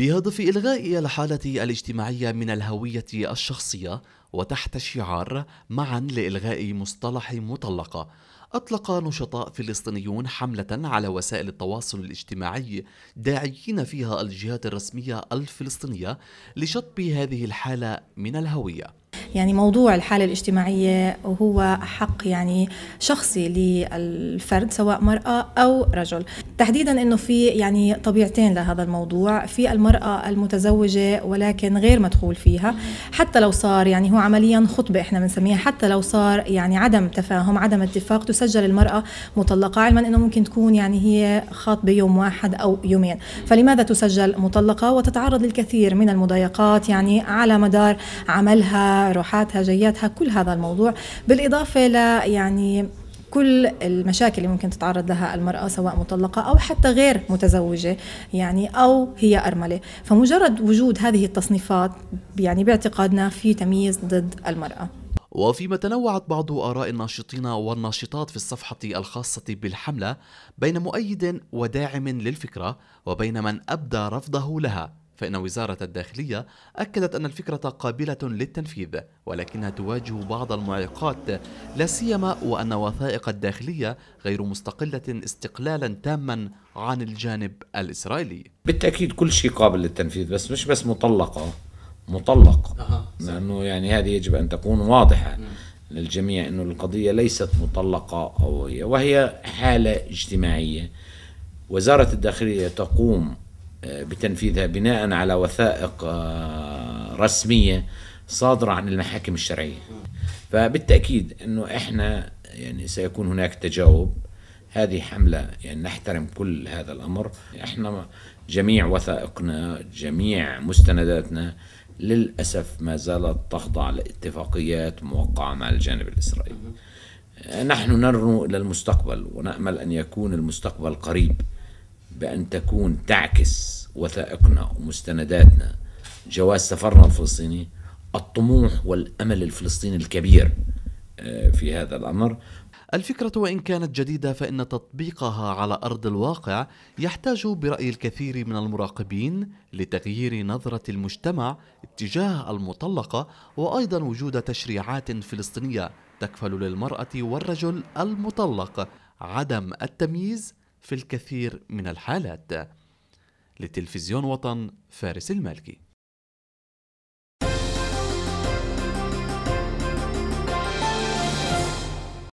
بهدف إلغاء الحالة الاجتماعية من الهوية الشخصية وتحت شعار معا لإلغاء مصطلح مطلقة أطلق نشطاء فلسطينيون حملة على وسائل التواصل الاجتماعي داعيين فيها الجهات الرسمية الفلسطينية لشطب هذه الحالة من الهوية يعني موضوع الحالة الاجتماعية وهو حق يعني شخصي للفرد سواء مرأة أو رجل تحديدا أنه في يعني طبيعتين لهذا الموضوع في المرأة المتزوجة ولكن غير مدخول فيها حتى لو صار يعني هو عمليا خطبة إحنا بنسميها حتى لو صار يعني عدم تفاهم عدم اتفاق تسجل المرأة مطلقة علما أنه ممكن تكون يعني هي خاطبة يوم واحد أو يومين فلماذا تسجل مطلقة وتتعرض للكثير من المضايقات يعني على مدار عملها جروحاتها جياتها كل هذا الموضوع بالإضافة ل يعني كل المشاكل اللي ممكن تتعرض لها المرأة سواء مطلقة أو حتى غير متزوجة يعني أو هي أرملة فمجرد وجود هذه التصنيفات يعني باعتقادنا في تمييز ضد المرأة وفيما تنوعت بعض آراء الناشطين والناشطات في الصفحة الخاصة بالحملة بين مؤيد وداعم للفكرة وبين من أبدى رفضه لها فإن وزارة الداخلية أكدت أن الفكرة قابلة للتنفيذ ولكنها تواجه بعض المعيقات لا سيما وأن وثائق الداخلية غير مستقلة استقلالا تاما عن الجانب الإسرائيلي بالتأكيد كل شيء قابل للتنفيذ بس مش بس مطلقة مطلق لأنه يعني هذه يجب أن تكون واضحة للجميع أن القضية ليست مطلقة أو هي وهي حالة اجتماعية وزارة الداخلية تقوم آه، بتنفيذها بناء على وثائق آه، رسمية صادرة عن المحاكم الشرعية فبالتأكيد أنه إحنا يعني سيكون هناك تجاوب هذه حملة يعني نحترم كل هذا الأمر إحنا جميع وثائقنا جميع مستنداتنا للأسف ما زالت تخضع لاتفاقيات موقعة مع الجانب الإسرائيلي آه، نحن نرنو إلى المستقبل ونأمل أن يكون المستقبل قريب بأن تكون تعكس وثائقنا ومستنداتنا جواز سفرنا الفلسطيني الطموح والأمل الفلسطيني الكبير آه، في هذا الأمر الفكرة وإن كانت جديدة فإن تطبيقها على أرض الواقع يحتاج برأي الكثير من المراقبين لتغيير نظرة المجتمع اتجاه المطلقة وأيضا وجود تشريعات فلسطينية تكفل للمرأة والرجل المطلق عدم التمييز في الكثير من الحالات لتلفزيون وطن فارس المالكي